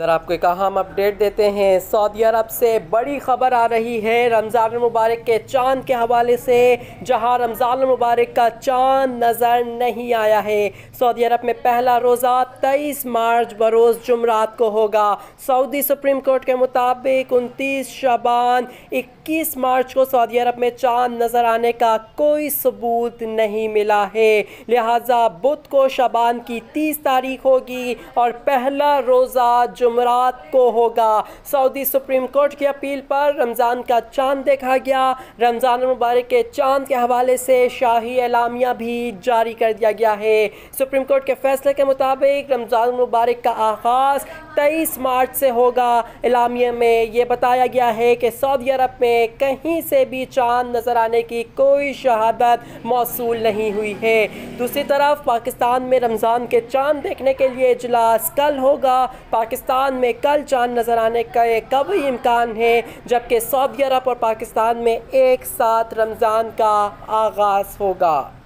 तर आपको एक अहम अपडेट देते हैं सऊदी अरब से बड़ी खबर आ रही है रमज़ान मुबारक के चांद के हवाले से जहां रमज़ान मुबारक का चांद नज़र नहीं आया है सऊदी अरब में पहला रोज़ा 23 मार्च बरोज़ जुमरात को होगा सऊदी सुप्रीम कोर्ट के मुताबिक 29 शबान 21 मार्च को सऊदी अरब में चांद नज़र आने का कोई सबूत नहीं मिला है लिहाजा बुध को शबान की तीस तारीख होगी और पहला रोज़ा जुमरात को होगा सऊदी सुप्रीम कोर्ट की अपील पर रमज़ान का चांद देखा गया रमज़ान मुबारक के चांद के हवाले से शाही एलामिया भी जारी कर दिया गया है सुप्रीम कोर्ट के फैसले के मुताबिक रमज़ान मुबारक का आगाज़ तेईस मार्च से होगा एलामिया में ये बताया गया है कि सऊदी अरब में कहीं से भी चांद नज़र आने की कोई शहादत मौसू नहीं हुई है दूसरी तरफ पाकिस्तान में रमज़ान के चांद देखने के लिए इजलास कल होगा पाकिस्तान पाकिस्तान में कल चांद नज़र आने का कब इम्कान है जबकि सऊदी अरब और पाकिस्तान में एक साथ रमज़ान का आगाज़ होगा